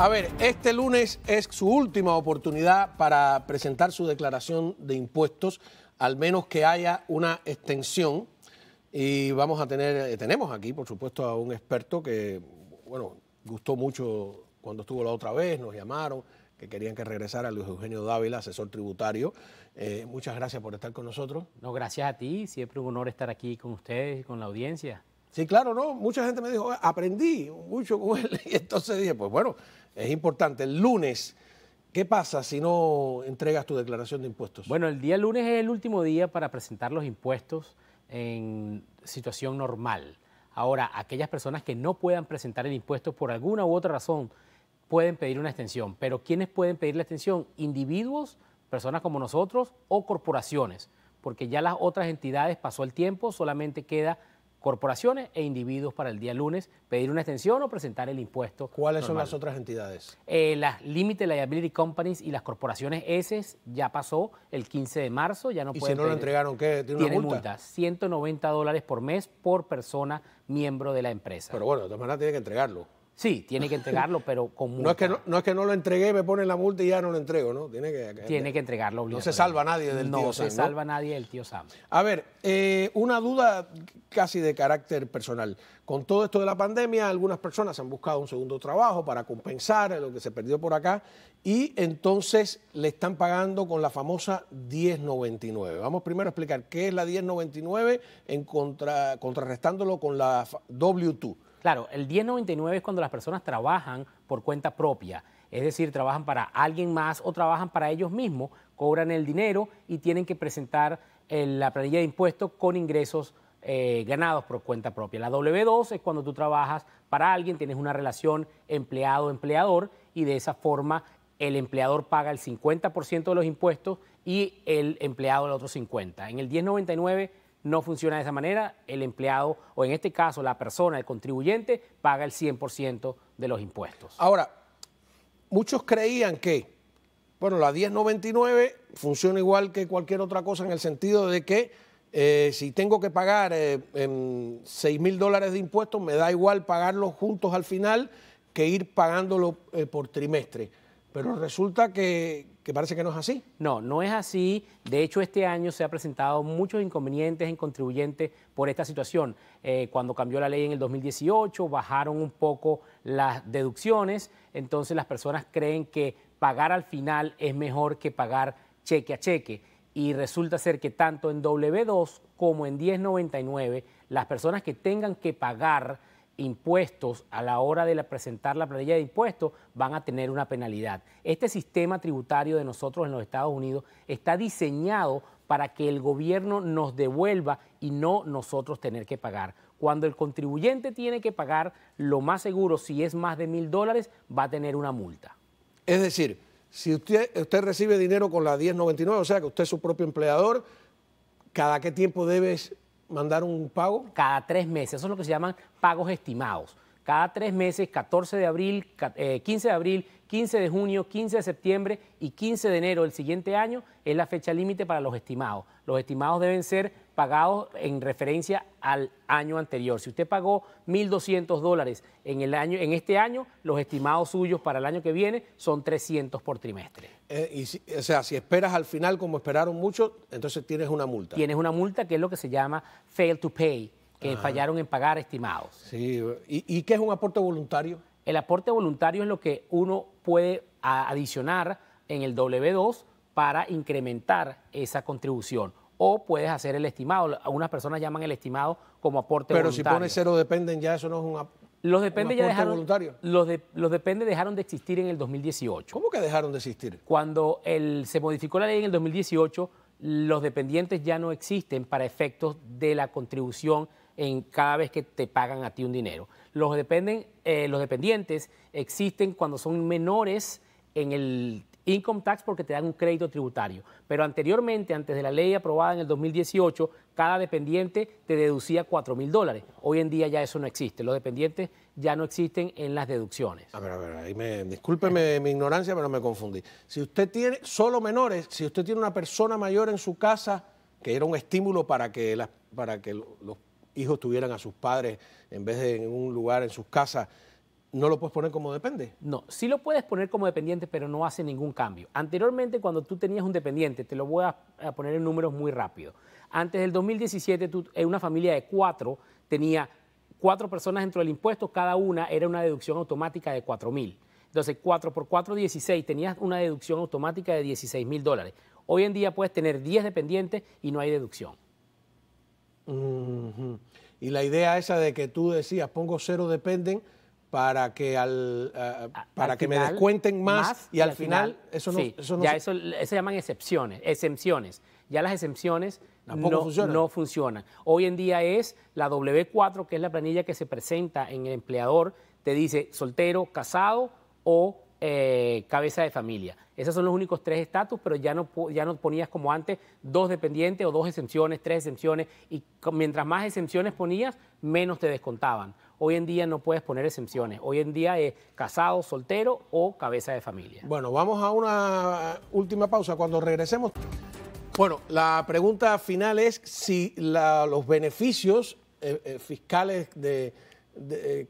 A ver, este lunes es su última oportunidad para presentar su declaración de impuestos, al menos que haya una extensión. Y vamos a tener, eh, tenemos aquí, por supuesto, a un experto que, bueno, gustó mucho cuando estuvo la otra vez, nos llamaron, que querían que regresara Luis Eugenio Dávila, asesor tributario. Eh, muchas gracias por estar con nosotros. No, gracias a ti, siempre un honor estar aquí con ustedes y con la audiencia. Sí, claro, no. Mucha gente me dijo, aprendí mucho con él. Y entonces dije, pues bueno, es importante. El lunes, ¿qué pasa si no entregas tu declaración de impuestos? Bueno, el día lunes es el último día para presentar los impuestos en situación normal. Ahora, aquellas personas que no puedan presentar el impuesto por alguna u otra razón pueden pedir una extensión. Pero ¿quiénes pueden pedir la extensión? Individuos, personas como nosotros o corporaciones. Porque ya las otras entidades pasó el tiempo, solamente queda corporaciones e individuos para el día lunes pedir una extensión o presentar el impuesto. ¿Cuáles son las otras entidades? Eh, las Limited Liability Companies y las corporaciones S ya pasó el 15 de marzo, ya no ¿Y pueden. si no lo entregaron, ¿qué? ¿Tiene una multa? multa? 190 dólares por mes por persona miembro de la empresa. Pero bueno, de todas maneras tiene que entregarlo. Sí, tiene que entregarlo, pero con multa. No es que no, es que no lo entregué, me ponen la multa y ya no lo entrego, ¿no? Tiene que, que entregarlo No se salva nadie del tío Sam. No se salva nadie del tío Sam. A ver, eh, una duda casi de carácter personal. Con todo esto de la pandemia, algunas personas han buscado un segundo trabajo para compensar lo que se perdió por acá y entonces le están pagando con la famosa 1099. Vamos primero a explicar qué es la 1099 en contra, contrarrestándolo con la W2. Claro, el 1099 es cuando las personas trabajan por cuenta propia, es decir, trabajan para alguien más o trabajan para ellos mismos, cobran el dinero y tienen que presentar eh, la planilla de impuestos con ingresos eh, ganados por cuenta propia. La W2 es cuando tú trabajas para alguien, tienes una relación empleado-empleador y de esa forma el empleador paga el 50% de los impuestos y el empleado el otro 50%. En el 1099 no funciona de esa manera. El empleado, o en este caso la persona, el contribuyente, paga el 100% de los impuestos. Ahora, muchos creían que, bueno, la 1099 funciona igual que cualquier otra cosa en el sentido de que eh, si tengo que pagar eh, seis 6 mil dólares de impuestos, me da igual pagarlos juntos al final que ir pagándolo eh, por trimestre pero resulta que, parece que no es así. No, no es así. De hecho, este año se han presentado muchos inconvenientes en contribuyentes por esta situación. Eh, cuando cambió la ley en el 2018, bajaron un poco las deducciones, entonces las personas creen que pagar al final es mejor que pagar cheque a cheque. Y resulta ser que tanto en W2 como en 1099, las personas que tengan que pagar impuestos a la hora de presentar la planilla de impuestos van a tener una penalidad. Este sistema tributario de nosotros en los Estados Unidos está diseñado para que el gobierno nos devuelva y no nosotros tener que pagar. Cuando el contribuyente tiene que pagar, lo más seguro, si es más de mil dólares, va a tener una multa. Es decir, si usted, usted recibe dinero con la 1099, o sea que usted es su propio empleador, ¿cada qué tiempo debes mandar un pago? Cada tres meses. Eso es lo que se llaman pagos estimados cada tres meses, 14 de abril, 15 eh, de abril, 15 de junio, 15 de septiembre y 15 de enero del siguiente año es la fecha límite para los estimados. Los estimados deben ser pagados en referencia al año anterior. Si usted pagó 1.200 dólares en, el año, en este año, los estimados suyos para el año que viene son 300 por trimestre. Eh, y o sea, si esperas al final como esperaron muchos, entonces tienes una multa. Tienes una multa que es lo que se llama fail to pay que fallaron en pagar estimados. Sí, ¿Y, qué es un aporte voluntario? El aporte voluntario es lo que uno puede adicionar en el W2 para incrementar esa contribución. O puedes hacer el estimado. Algunas personas llaman el estimado como aporte voluntario. Pero si pones cero dependen ya, eso no es un aporte. Los depende ya voluntario. Los, de, los depende dejaron de existir en el 2018. ¿Cómo que dejaron de existir? Cuando se modificó la ley en el 2018, los dependientes ya no existen para efectos de la contribución en cada vez que te pagan a ti un dinero. Los, dependen, eh, los dependientes existen cuando son menores en el income tax porque te dan un crédito tributario. Pero anteriormente, antes de la ley aprobada en el 2018, cada dependiente te deducía 4 mil dólares. Hoy en día ya eso no existe. Los dependientes ya no existen en las deducciones. A ver, a ver, ahí me, discúlpeme mi ignorancia, pero me confundí. Si usted tiene solo menores, si usted tiene una persona mayor en su casa, que era un estímulo para que, para que los hijos tuvieran a sus padres en vez de en un lugar en sus casas, ¿No lo puedes poner como depende? No, sí lo puedes poner como dependiente, pero no hace ningún cambio. Anteriormente, cuando tú tenías un dependiente, te lo voy a, poner en números muy rápido. Antes del 2017, en eh, una familia de cuatro tenía cuatro personas dentro del impuesto, cada una era una deducción automática de 4 mil. Entonces, 4 por 4, 16, tenías una deducción automática de 16 mil dólares. Hoy en día puedes tener 10 dependientes y no hay deducción. Y la idea esa de que tú decías, pongo cero dependen para que al, eh, para que me descuenten más, y, al final, eso no, eso ya se... eso llaman excepciones, exenciones. Ya las exenciones no, funciona. Hoy en día es la W4, que es la planilla que se presenta en el empleador, te dice soltero, casado o eh, cabeza de familia. Esos son los únicos tres estatus, pero ya no, ya no ponías como antes dos dependientes o dos exenciones, tres exenciones, y mientras más exenciones ponías, menos te descontaban. Hoy en día no puedes poner exenciones. Hoy en día es casado, soltero o cabeza de familia. Bueno, vamos a una última pausa. Cuando regresemos... Bueno, la pregunta final es si los beneficios eh, eh, fiscales eh,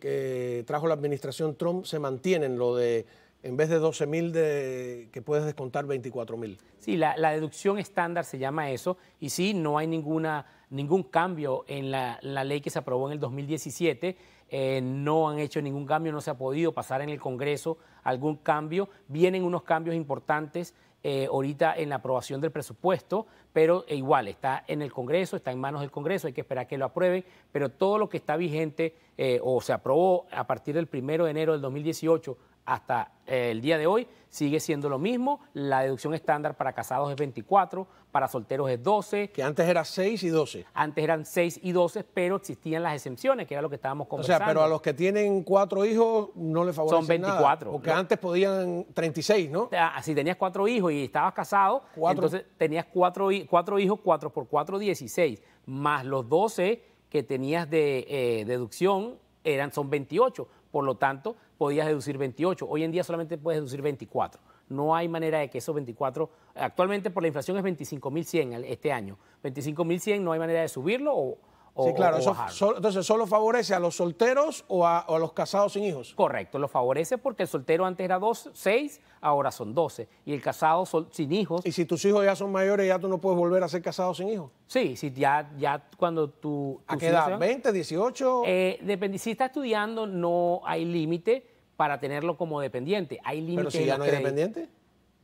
que trajo la administración Trump se mantienen, lo de en vez de 12 mil que puedes descontar 24 mil. Sí, la, deducción estándar se llama eso y sí, no hay ninguna, ningún cambio en la, la ley que se aprobó en el 2017 eh, no han hecho ningún cambio, no se ha podido pasar en el Congreso algún cambio. Vienen unos cambios importantes eh, ahorita en la aprobación del presupuesto, pero eh, igual está en el Congreso, está en manos del Congreso, hay que esperar que lo aprueben, pero todo lo que está vigente o se aprobó a partir del 1 de enero del 2018 hasta eh, el día de hoy sigue siendo lo mismo. La deducción estándar para casados es 24, para solteros es 12. Que antes era 6 y 12. Antes eran 6 y 12, pero existían las exenciones... que era lo que estábamos conversando. O sea, pero a los que tienen cuatro hijos no les favorece Son 24. porque antes podían 36, ¿no? Ah, si tenías cuatro hijos y estabas casado, entonces tenías cuatro, cuatro hijos, 4 por 4, 16, más los 12 que tenías de eh, deducción eran, son 28. Por lo tanto, podías deducir 28. Hoy en día solamente puedes deducir 24. No hay manera de que esos 24, actualmente por la inflación es 25.100 este año. 25.100 no hay manera de subirlo o sí, claro, eso, entonces solo favorece a los solteros o a, los casados sin hijos. Correcto, lo favorece porque el soltero antes era 6, ahora son 12. Y el casado sin hijos. Y si tus hijos ya son mayores, ya tú no puedes volver a ser casado sin hijos. Sí, si ya, ya cuando tú. ¿A qué edad? ¿20, 18? Eh, si está estudiando, no hay límite para tenerlo como dependiente. Hay límite. Pero si ya no hay dependiente.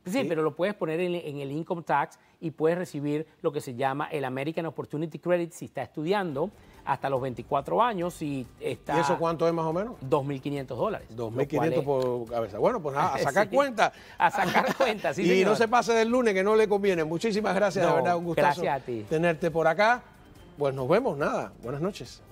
Sí, pero lo puedes poner en, el income tax y puedes recibir lo que se llama el American Opportunity Credit si está estudiando hasta los 24 años y está... eso cuánto es más o menos? 2.500 dólares. 2.500 por cabeza. Bueno, pues a, a sacar cuenta. A sacar cuenta, sí. y no se pase del lunes que no le conviene. Muchísimas gracias, de verdad, un gusto. tenerte por acá. Pues nos vemos, nada. Buenas noches.